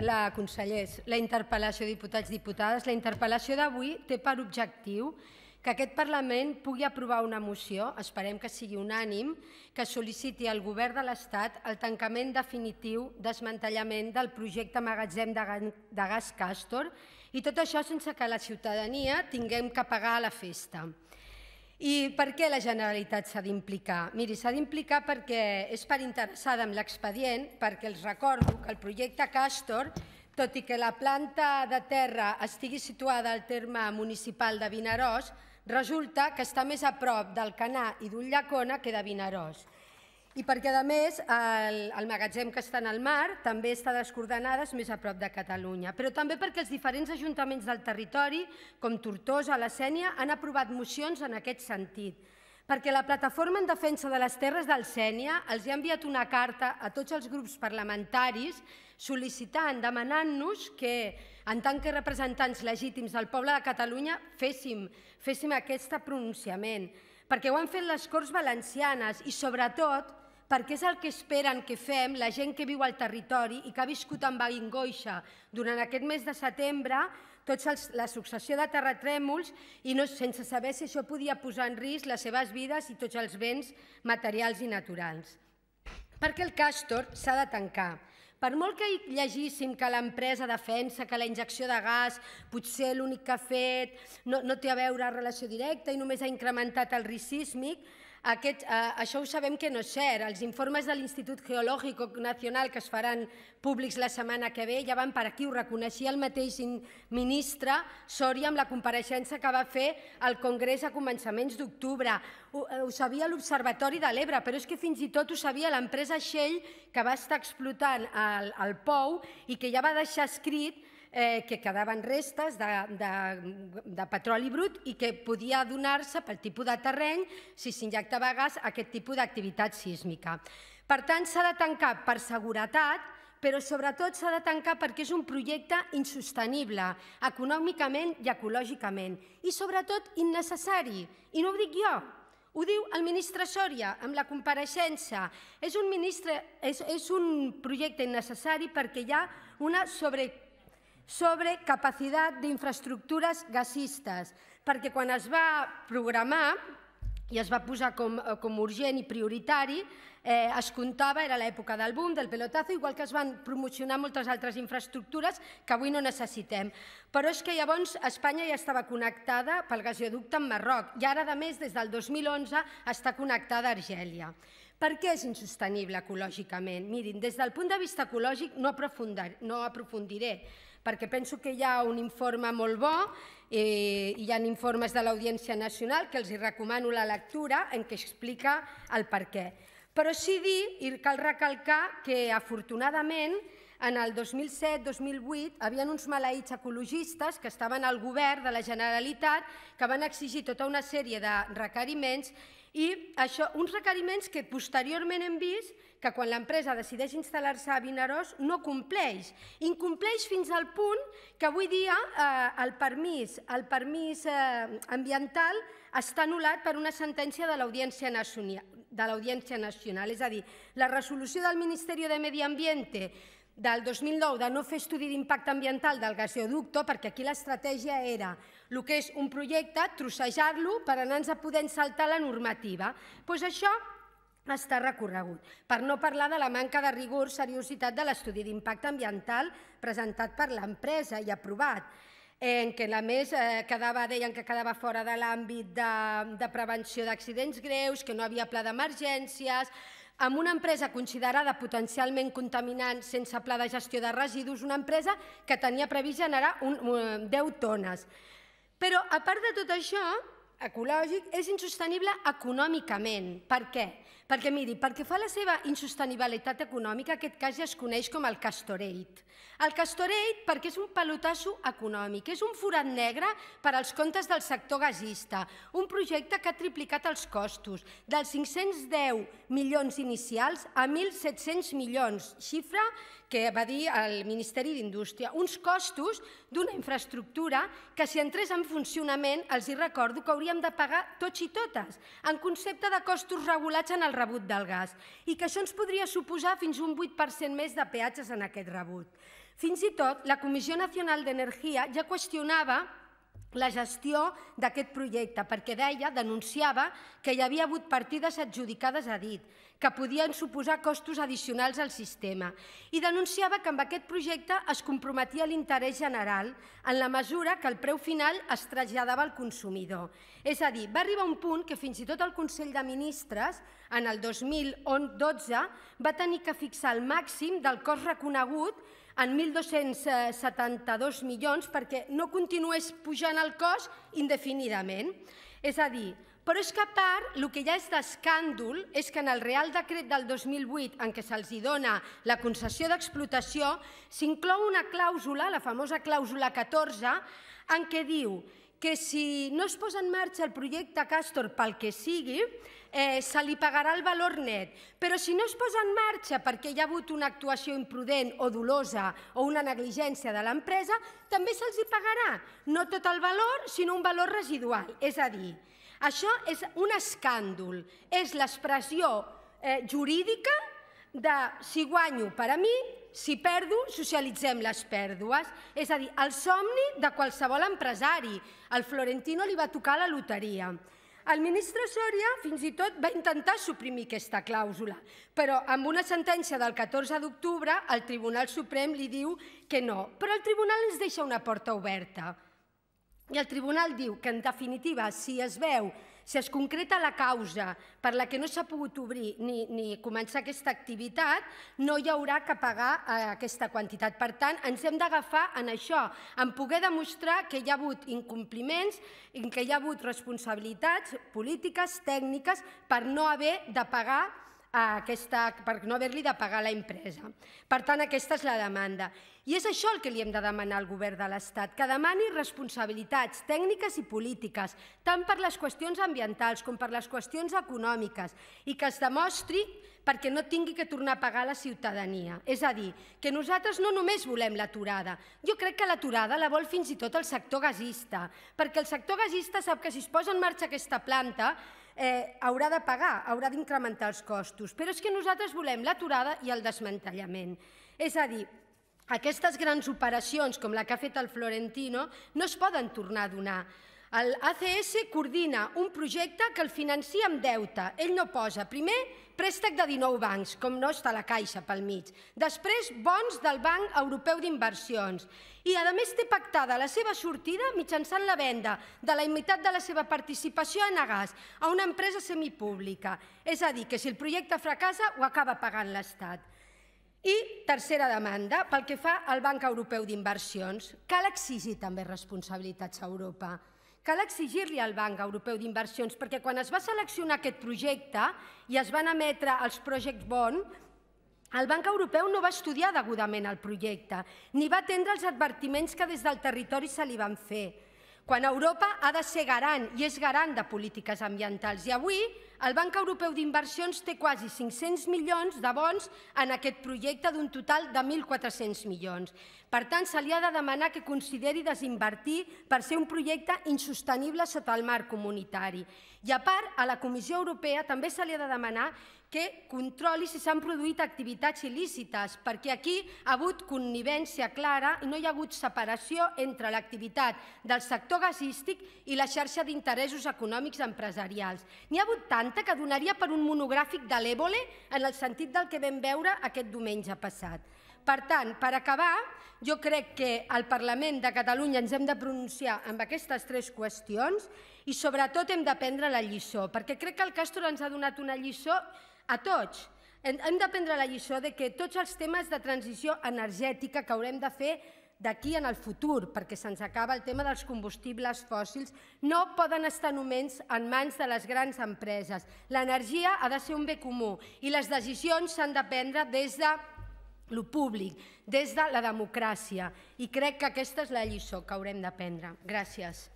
la consellers, la interpel·lació, diputats, i diputades. La interpel·lació d'avui té per objectiu que aquest Parlament pugui aprovar una moció, esperem que sigui unànim, que sol·liciti al Govern de l'Estat el tancament definitiu desmantellament del projecte magatzem de gas Castor i tot això sense que la ciutadania tinguem que pagar a la festa. I per què la Generalitat s'ha d'implicar? Miri, s'ha d'implicar perquè és per interessada en l'expedient, perquè els recordo que el projecte Castor, tot i que la planta de terra estigui situada al terme municipal de Vinaròs, resulta que està més a prop del Canà i d'Ullacona que de Vinaròs i perquè, a més, el, el magatzem que està en el mar també està descoordenades més a prop de Catalunya, però també perquè els diferents ajuntaments del territori, com Tortosa la Sènia, han aprovat mocions en aquest sentit, perquè la Plataforma en Defensa de les Terres del Sènia els ha enviat una carta a tots els grups parlamentaris sol·licitant, demanant-nos que, en tant que representants legítims del poble de Catalunya, féssim, féssim aquest pronunciament, perquè ho han fet les Corts Valencianes i, sobretot, perquè és el que esperen que fem la gent que viu al territori i que ha viscut amb angoixa durant aquest mes de setembre tots els, la successió de terratrèmols i no, sense saber si això podia posar en risc les seves vides i tots els béns materials i naturals. Perquè el càstor s'ha de tancar, per molt que llegíssim que l'empresa defensa que la injecció de gas potser l'únic que ha fet no, no té a veure relació directa i només ha incrementat el risc sísmic, aquest, eh, això ho sabem que no és cert. Els informes de l'Institut Geològic Nacional que es faran públics la setmana que ve ja van per aquí, ho reconeixia el mateix ministre Sòria amb la compareixença que va fer al Congrés a començaments d'octubre. Ho, eh, ho sabia l'Observatori de l'Ebre, però és que fins i tot ho sabia l'empresa Shell que va estar explotant el, el POU i que ja va deixar escrit eh, que quedaven restes de, de, de petroli brut i que podia donar-se pel tipus de terreny, si s'injectava gas, aquest tipus d'activitat sísmica. Per tant, s'ha de tancar per seguretat, però sobretot s'ha de tancar perquè és un projecte insostenible, econòmicament i ecològicament, i sobretot innecessari. I no ho dic jo, ho diu el ministre Sòria amb la compareixença. És un, ministre, és, és un projecte innecessari perquè hi ha una sobre sobre capacitat d'infraestructures gasistes, perquè quan es va programar i es va posar com, eh, com urgent i prioritari, eh, es comptava, era l'època del boom, del pelotazo, igual que es van promocionar moltes altres infraestructures que avui no necessitem. Però és que llavors Espanya ja estava connectada pel gasoducte amb Marroc i ara, a més, des del 2011 està connectada a Argèlia. Per què és insostenible ecològicament? Mirin, des del punt de vista ecològic no, no aprofundiré, perquè penso que hi ha un informe molt bo, eh, hi ha informes de l'Audiència Nacional que els hi recomano la lectura en què explica el per què. Però sí dir, i cal recalcar, que afortunadament en el 2007-2008 havien uns maleïts ecologistes que estaven al govern de la Generalitat que van exigir tota una sèrie de requeriments i això, uns requeriments que posteriorment hem vist que quan l'empresa decideix instal·lar-se a Vinaròs no compleix. Incompleix fins al punt que avui dia eh, el permís, el permís eh, ambiental està anul·lat per una sentència de l'Audiència Nacional, de l'Audiència Nacional. És a dir, la resolució del Ministeri de Medi Ambiente del 2009 de no fer estudi d'impacte ambiental del gasoducto, perquè aquí l'estratègia era el que és un projecte, trossejar-lo per anar-nos a poder saltar la normativa. Doncs això està recorregut, per no parlar de la manca de rigor, seriositat de l'estudi d'impacte ambiental presentat per l'empresa i aprovat en què a més eh, quedava, deien que quedava fora de l'àmbit de, de prevenció d'accidents greus, que no havia pla d'emergències, amb una empresa considerada potencialment contaminant sense pla de gestió de residus, una empresa que tenia previst generar un, un, 10 tones. Però, a part de tot això, ecològic, és insostenible econòmicament. Per què? Perquè, miri, perquè fa la seva insostenibilitat econòmica, aquest cas ja es coneix com el castorate. El castorell perquè és un pelotasso econòmic, és un forat negre per als comptes del sector gasista, un projecte que ha triplicat els costos, dels 510 milions inicials a 1.700 milions, xifra que va dir el Ministeri d'Indústria, uns costos d'una infraestructura que si entrés en funcionament, els hi recordo que hauríem de pagar tots i totes, en concepte de costos regulats en el rebut del gas, i que això ens podria suposar fins un 8% més de peatges en aquest rebut. Fins i tot, la Comissió Nacional d'Energia ja qüestionava la gestió d'aquest projecte, perquè deia, denunciava, que hi havia hagut partides adjudicades a dit, que podien suposar costos addicionals al sistema, i denunciava que amb aquest projecte es comprometia l'interès general en la mesura que el preu final es traslladava al consumidor. És a dir, va arribar un punt que fins i tot el Consell de Ministres, en el 2012, va tenir que fixar el màxim del cost reconegut en 1.272 milions perquè no continués pujant el cost indefinidament. És a dir, però és que a part, el que ja és d'escàndol és que en el Real Decret del 2008, en què se'ls dona la concessió d'explotació, s'inclou una clàusula, la famosa clàusula 14, en què diu que si no es posa en marxa el projecte Càstor pel que sigui, eh, se li pagarà el valor net, però si no es posa en marxa perquè hi ha hagut una actuació imprudent o dolosa o una negligència de l'empresa, també se'ls hi pagarà, no tot el valor, sinó un valor residual. És a dir, això és un escàndol, és l'expressió eh, jurídica de si guanyo per a mi, si perdo, socialitzem les pèrdues. És a dir, el somni de qualsevol empresari. Al Florentino li va tocar la loteria. El ministre Sòria fins i tot va intentar suprimir aquesta clàusula, però amb una sentència del 14 d'octubre el Tribunal Suprem li diu que no, però el Tribunal ens deixa una porta oberta. I el Tribunal diu que, en definitiva, si es veu si es concreta la causa per la que no s'ha pogut obrir ni, ni començar aquesta activitat, no hi haurà que pagar eh, aquesta quantitat. Per tant, ens hem d'agafar en això, en poder demostrar que hi ha hagut incompliments, que hi ha hagut responsabilitats polítiques, tècniques, per no haver de pagar a aquesta, per no haver-li de pagar la empresa. Per tant, aquesta és la demanda. I és això el que li hem de demanar al govern de l'Estat, que demani responsabilitats tècniques i polítiques, tant per les qüestions ambientals com per les qüestions econòmiques, i que es demostri perquè no tingui que tornar a pagar la ciutadania. És a dir, que nosaltres no només volem l'aturada, jo crec que l'aturada la vol fins i tot el sector gasista, perquè el sector gasista sap que si es posa en marxa aquesta planta eh, haurà de pagar, haurà d'incrementar els costos. Però és que nosaltres volem l'aturada i el desmantellament. És a dir, aquestes grans operacions, com la que ha fet el Florentino, no es poden tornar a donar. El ACS coordina un projecte que el financia amb deute. Ell no posa, primer, préstec de 19 bancs, com no està la Caixa pel mig. Després, bons del Banc Europeu d'Inversions. I, a més, té pactada la seva sortida mitjançant la venda de la imitat de la seva participació en Agas a una empresa semipública. És a dir, que si el projecte fracassa, ho acaba pagant l'Estat. I tercera demanda, pel que fa al Banc Europeu d'Inversions, cal exigir també responsabilitats a Europa. Cal exigir-li al Banc Europeu d'Inversions perquè quan es va seleccionar aquest projecte i es van emetre els Project Bond, el Banc Europeu no va estudiar degudament el projecte ni va atendre els advertiments que des del territori se li van fer quan Europa ha de ser garant i és garant de polítiques ambientals. I avui el Banc Europeu d'Inversions té quasi 500 milions de bons en aquest projecte d'un total de 1.400 milions. Per tant, se li ha de demanar que consideri desinvertir per ser un projecte insostenible sota el marc comunitari. I a part, a la Comissió Europea també se li ha de demanar que controli si s'han produït activitats il·lícites, perquè aquí ha hagut connivència clara i no hi ha hagut separació entre l'activitat del sector gasístic i la xarxa d'interessos econòmics empresarials. N'hi ha hagut tanta que donaria per un monogràfic de l'Ébole en el sentit del que vam veure aquest diumenge passat. Per tant, per acabar, jo crec que al Parlament de Catalunya ens hem de pronunciar amb aquestes tres qüestions i sobretot hem de prendre la lliçó, perquè crec que el Castro ens ha donat una lliçó a tots. Hem de prendre la lliçó de que tots els temes de transició energètica que haurem de fer d'aquí en el futur, perquè se'ns acaba el tema dels combustibles fòssils, no poden estar només en mans de les grans empreses. L'energia ha de ser un bé comú i les decisions s'han de prendre des de lo públic, des de la democràcia. I crec que aquesta és la lliçó que haurem de prendre. Gràcies.